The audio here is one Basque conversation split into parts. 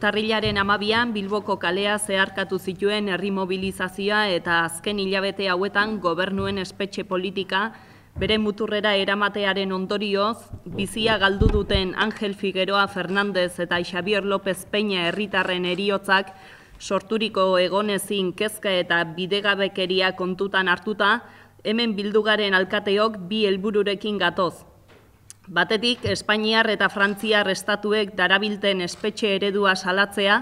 Urtarrilaren amabian Bilboko kalea zeharkatu zituen herri mobilizazioa eta azken hilabete hauetan gobernuen espetxe politika bere muturrera eramatearen ondorioz, bizia galdu duten Angel Figueroa Fernandez eta Xabier López Peña herritarren eriotzak sorturiko egonezin kezka eta bidegabekeria kontutan hartuta, hemen bildugaren alkateok bi helbururekin gatoz. Batetik, Espainiar eta Frantziar estatuek darabilten espetxe eredua salatzea,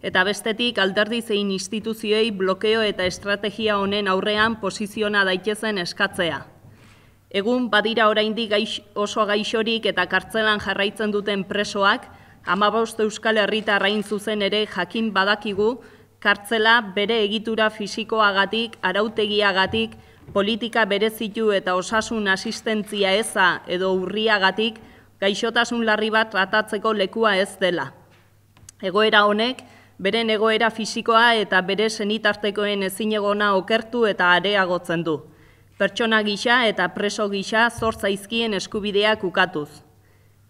eta bestetik alderdi zein instituzioei blokeo eta estrategia honen aurrean posiziona daitezen eskatzea. Egun badira oraindik gaix, oso gaixorik eta kartzelan jarraitzen duten presoak, amabost euskal herritarrain zuzen ere jakin badakigu, kartzela bere egitura fisikoagatik, arautegiagatik, politika berezitu eta osasun asistentzia eza edo urriagatik gaixotasun larri bat tratatzeko lekua ez dela. Egoera honek, beren egoera fisikoa eta bere senitartekoen ezinegona okertu eta areagotzen du. Pertsona gisa eta preso gisa zortzaizkien eskubideak ukatuz.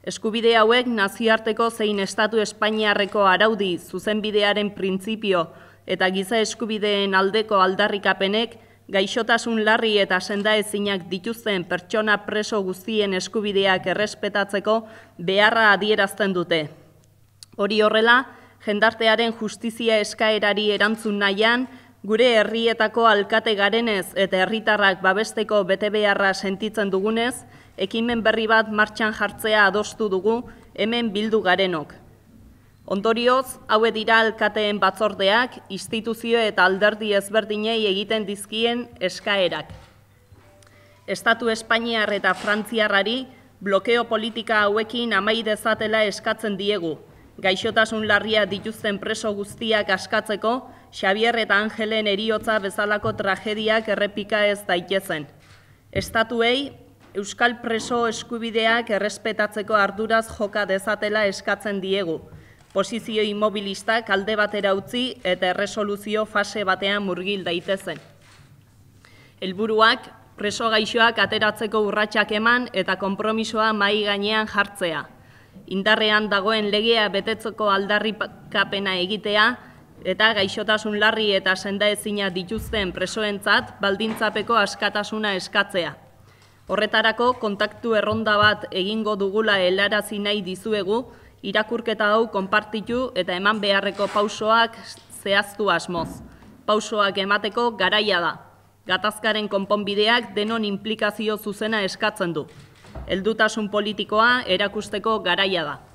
Eskubide hauek naziarteko zein Estatu Espainiarreko araudi zuzenbidearen printzipio eta giza eskubideen aldeko aldarrikapenek gaixotasun larri eta sendaezinak dituzten pertsona preso guztien eskubideak errespetatzeko beharra adierazten dute. Hori horrela, jendartearen justizia eskaerari erantzun nahian, gure herrietako alkate garenez eta herritarrak babesteko bete beharra sentitzen dugunez, ekimen berri bat martxan jartzea adostu dugu hemen bildu garenok. Ondorioz, haue dira alkateen batzordeak, instituzio eta alderdi ezberdinei egiten dizkien eskaerak. Estatu Espainiar eta Frantziarrari blokeo politika hauekin amai dezatela eskatzen diegu. Gaixotasun larria dituzten preso guztiak askatzeko, Xavier eta Angelen eriotza bezalako tragediak errepika ez daitezen. Estatuei, Euskal preso eskubideak errespetatzeko arduraz joka dezatela eskatzen diegu posizio imobilistak alde batera utzi eta erresoluzio fase batean murgil daitezen. Helburuak preso gaixoak ateratzeko urratsak eman eta konpromisoa mai gainean jartzea. Indarrean dagoen legea betetzeko aldarrikapena egitea eta gaixotasun larri eta senda ezina dituzten presoentzat baldintzapeko askatasuna eskatzea. Horretarako kontaktu erronda bat egingo dugula helarazi nahi dizuegu, irakurketa hau konpartitu eta eman beharreko pausoak zehaztu asmoz. Pausoak emateko garaia da. Gatazkaren konponbideak denon implikazio zuzena eskatzen du. Eldutasun politikoa erakusteko garaia da.